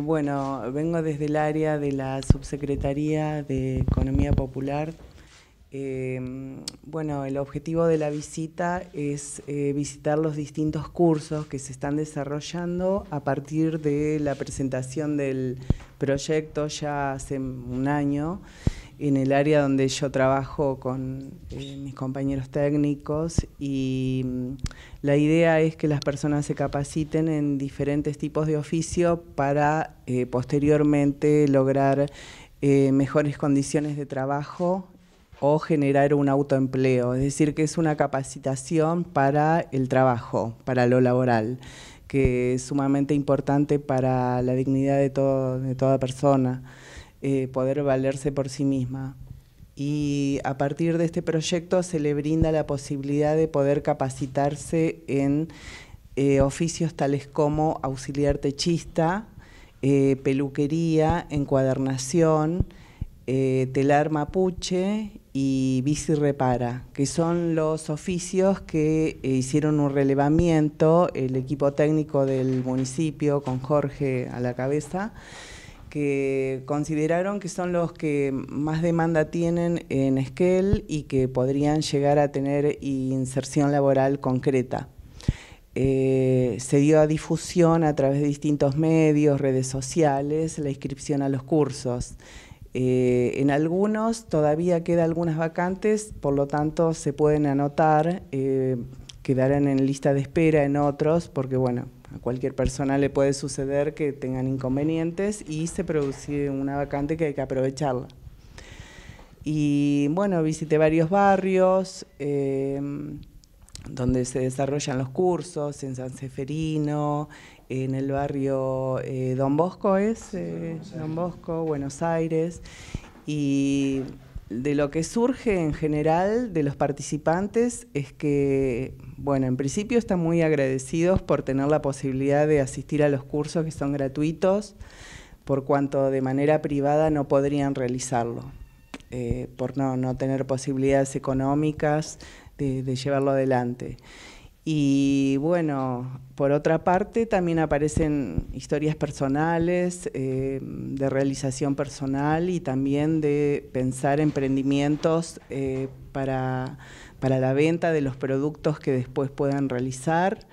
bueno, vengo desde el área de la Subsecretaría de Economía Popular. Em, bueno, el objetivo de la visita es eh, visitar los distintos cursos que se están desarrollando a partir de la presentación del proyecto ya hace un año en el área donde yo trabajo con eh, mis compañeros técnicos y mm, la idea es que las personas se capaciten en diferentes tipos de oficio para eh, posteriormente lograr eh, mejores condiciones de trabajo o generar un autoempleo, es decir, que es una capacitación para el trabajo, para lo laboral, que es sumamente importante para la dignidad de toda persona. Eh, poder valerse por sí misma. Y a partir de este proyecto se le brinda la posibilidad de poder capacitarse en eh, oficios tales como auxiliar techista, eh, peluquería, encuadernación, telar mapuche y bici repara, que son los oficios que hicieron un relevamiento el equipo técnico del municipio con Jorge a la cabeza que consideraron que son los que más demanda tienen en Esquel y que podrían llegar a tener inserción laboral concreta. Eh, se dio a difusión a través de distintos medios, redes sociales, la inscripción a los cursos. Eh, en algunos todavía quedan algunas vacantes, por lo tanto se pueden anotar. Eh, quedaran en lista de espera en otros, porque bueno, a cualquier persona le puede suceder que tengan inconvenientes y se produce una vacante que hay que aprovecharla. Y bueno, visité varios barrios em, donde se desarrollan los cursos, en San Seferino, en el barrio eh, Don Bosco es, eh, Don Bosco, Buenos Aires, y de lo que surge en general de los participantes es que bueno, en principio están muy agradecidos por tener la posibilidad de asistir a los cursos que son gratuitos, por cuanto de manera privada no podrían realizarlo, eh, por no, tener posibilidades económicas de, llevarlo adelante. Y bueno, por otra parte también aparecen historias personales, eh, de realización personal y también de pensar emprendimientos eh, para para la venta de los productos que después puedan realizar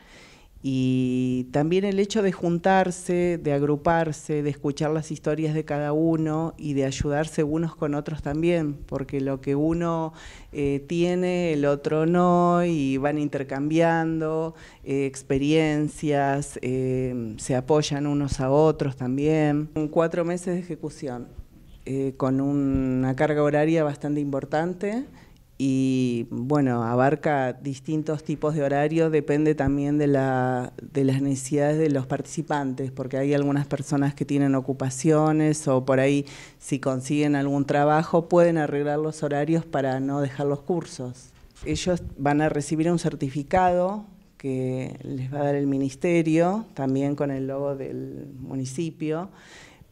y también el hecho de juntarse, de agruparse, de escuchar las historias de cada uno y de ayudarse unos con otros también, porque lo que uno eh, tiene, el otro no, y van intercambiando eh, experiencias, eh, se apoyan unos a otros también. Cuatro meses de ejecución, con una carga horaria bastante importante y bueno, abarca distintos tipos de horarios, depende también de, la, de, las necesidades de los participantes, porque hay algunas personas que tienen ocupaciones o por ahí si consiguen algún trabajo pueden arreglar los horarios para no dejar los cursos. Ellos van a recibir un certificado que les va a dar el ministerio, también con el logo del municipio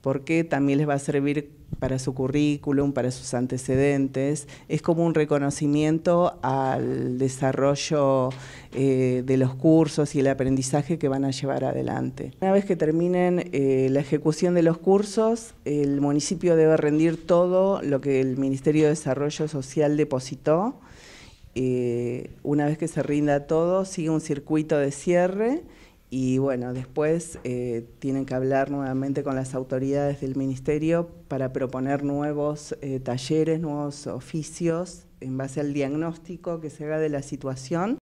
porque también les va a servir para su currículum, para sus antecedentes. Es como un reconocimiento al desarrollo eh, de los cursos y el aprendizaje que van a llevar adelante. Una vez que terminen eh, la ejecución de los cursos, el municipio debe rendir todo lo que el Ministerio de Desarrollo Social depositó. Eh, una vez que se rinda todo, sigue un circuito de cierre y bueno, después eh, tienen que hablar nuevamente con las autoridades del ministerio para proponer nuevos eh, talleres, nuevos oficios en base al diagnóstico que se haga de la situación